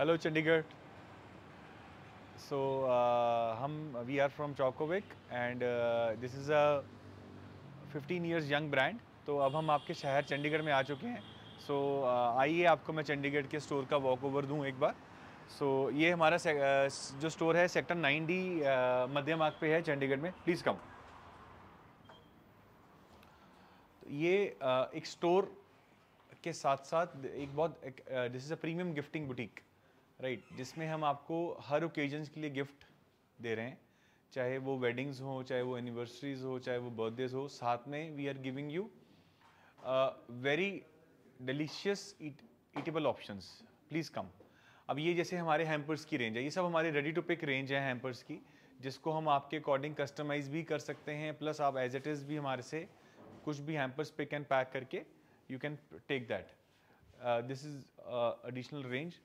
hello Chandigarh so हम we are from Chocovic and this is a fifteen years 15 brand तो अब हम आपके शहर चंडीगढ़ में आ चुके हैं सो so, uh, आइए आपको मैं चंडीगढ़ के स्टोर का वॉक ओवर दूँ एक बार सो so, ये हमारा uh, जो स्टोर है सेक्टर 9D uh, मध्य मार्ग पे है चंडीगढ़ में प्लीज़ कम तो ये uh, एक स्टोर के साथ साथ एक बहुत this is a premium gifting boutique right right, जिसमें हम आपको हर ओकेजन के लिए गिफ्ट दे रहे हैं चाहे वो वेडिंग्स हो चाहे वो एनिवर्सरीज हो चाहे वो बर्थडेज हो साथ में we are giving you very delicious eatable options please come अब ये जैसे हमारे हैम्पर्स की रेंज है ये सब हमारे रेडी टू पिक रेंज है हैम्पर्स की जिसको हम आपके अकॉर्डिंग कस्टमाइज भी कर सकते हैं प्लस आप एज इट इज़ भी हमारे से कुछ भी हैम्पर्स पिक एंड पैक करके you can take that this is additional range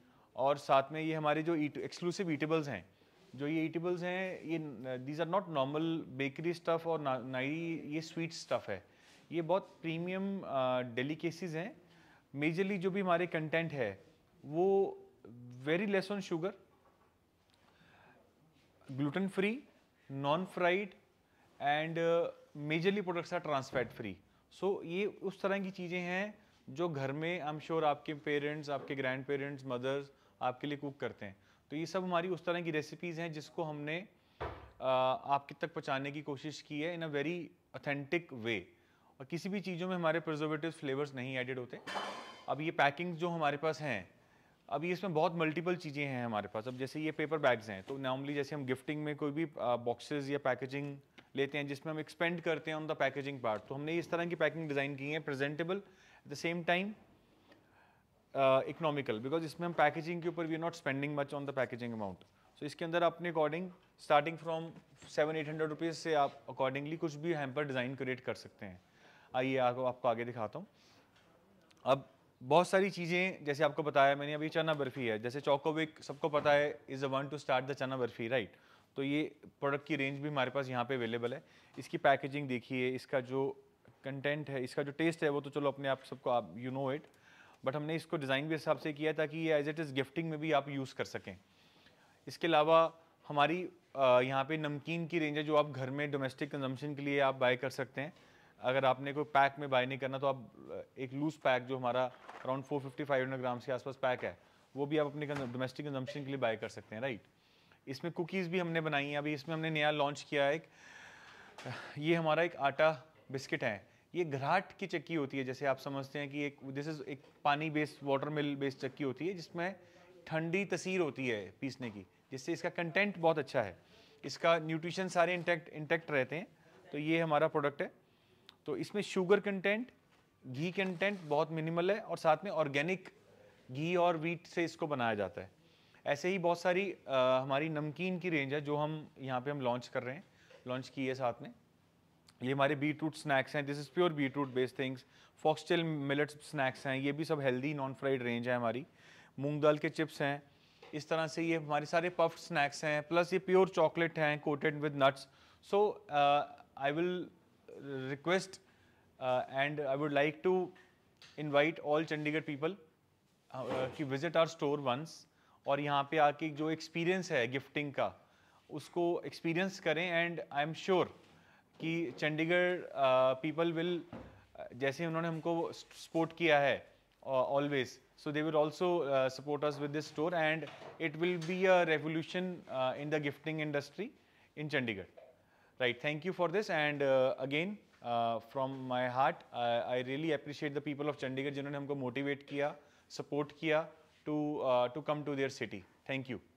और साथ में ये हमारे जो एक्सक्लूसिव ईटेबल्स हैं जो ये ईटेबल्स हैं ये these are not normal bakery stuff और ना, ना ही ये स्वीट स्टफ़ है ये बहुत प्रीमियम डेलीकेसीज uh, हैं मेजरली जो भी हमारे कंटेंट है वो very less on sugar gluten free non fried and majorly products are transfat free so ये उस तरह की चीज़ें हैं जो घर में आई एम श्योर आपके पेरेंट्स आपके ग्रैंड पेरेंट्स मदर्स आपके लिए कुक करते हैं तो ये सब हमारी उस तरह की रेसिपीज़ हैं जिसको हमने आपके तक पहुँचाने की कोशिश की है इन अ वेरी अथेंटिक वे और किसी भी चीज़ों में हमारे प्रिजर्वेटिव फ्लेवर्स नहीं एडिड होते अब ये पैकिंग जो हमारे पास हैं अभी इसमें बहुत मल्टीपल चीज़ें हैं हमारे पास अब जैसे ये पेपर बैग्स हैं तो नॉर्मली जैसे हम गिफ्टिंग में कोई भी बॉक्सेस या पैकेजिंग लेते हैं जिसमें हम एक्सपेंड करते हैं ऑन द पैकेजिंग पार्ट तो हमने इस तरह की पैकिंग डिज़ाइन की है presentable at the same time economical uh, because इसमें हम पैकेजिंग के ऊपर we are not spending much on the packaging amount so इसके अंदर अपने according starting from seven eight hundred rupees से आप अकॉर्डिंगली कुछ भी हैम्पर डिज़ाइन क्रिएट कर सकते हैं आइए आपको आपको आगे दिखाता हूँ अब बहुत सारी चीज़ें जैसे आपको बताया मैंने अभी चना बर्फ़ी है जैसे चौकोबिक सबको पता है is a one to start the chana barfi right तो ये प्रोडक्ट की रेंज भी हमारे पास यहाँ पे अवेलेबल है इसकी पैकेजिंग देखिए इसका जो कंटेंट है इसका जो टेस्ट है वो तो चलो अपने आप सबको आप यू नो इट बट हमने इसको डिज़ाइन भी हिसाब से किया ताकि ये एज इट इज़ गिफ्टिंग में भी आप यूज़ कर सकें इसके अलावा हमारी यहाँ पे नमकीन की रेंज है जो आप घर में डोमेस्टिक कंजम्पशन के लिए आप बाय कर सकते हैं अगर आपने कोई पैक में बाय नहीं करना तो आप एक लूज़ पैक जो हमारा around four fifty five hundred grams के आसपास पैक है वो भी आप अपने डोमेस्टिक कंजम्पशन के लिए बाय कर सकते हैं राइट इसमें कुकीज़ भी हमने बनाई हैं अभी इसमें हमने नया लॉन्च किया है एक ये हमारा एक आटा बिस्किट है ये घराट की चक्की होती है जैसे आप समझते हैं कि एक दिस इज़ एक पानी बेस्ड वाटर मिल बेस्ड चक्की होती है जिसमें ठंडी तसीर होती है पीसने की जिससे इसका कंटेंट बहुत अच्छा है इसका न्यूट्रिशन सारे इंटैक्ट इंटैक्ट रहते हैं तो ये हमारा प्रोडक्ट है तो इसमें शुगर कंटेंट घी कंटेंट बहुत मिनिमल है और साथ में ऑर्गेनिक घी और वीट से इसको बनाया जाता है ऐसे ही बहुत सारी आ, हमारी नमकीन की रेंज है जो हम यहाँ पे हम लॉन्च कर रहे हैं लॉन्च की है साथ में ये हमारे बीट रूट स्नैक्स हैं this is pure beet root based things foxtail millet snacks हैं ये भी सब हेल्दी नॉन फ्राइड रेंज है हमारी मूंग दाल के चिप्स हैं इस तरह से ये हमारे सारे पफ स्नैक्स हैं प्लस ये प्योर चॉकलेट हैं coated with nuts so I will request and I would like to invite all Chandigarh people की विजिट आर स्टोर वंस और यहाँ पे आके जो एक्सपीरियंस है गिफ्टिंग का उसको एक्सपीरियंस करें एंड आई एम श्योर कि चंडीगढ़ पीपल विल जैसे उन्होंने हमको सपोर्ट किया है always so they will also support us with this store and it will be a revolution in the gifting industry in Chandigarh right thank you for this and again from my heart I really appreciate the people of Chandigarh जिन्होंने हमको motivate किया support किया to to come to their city thank you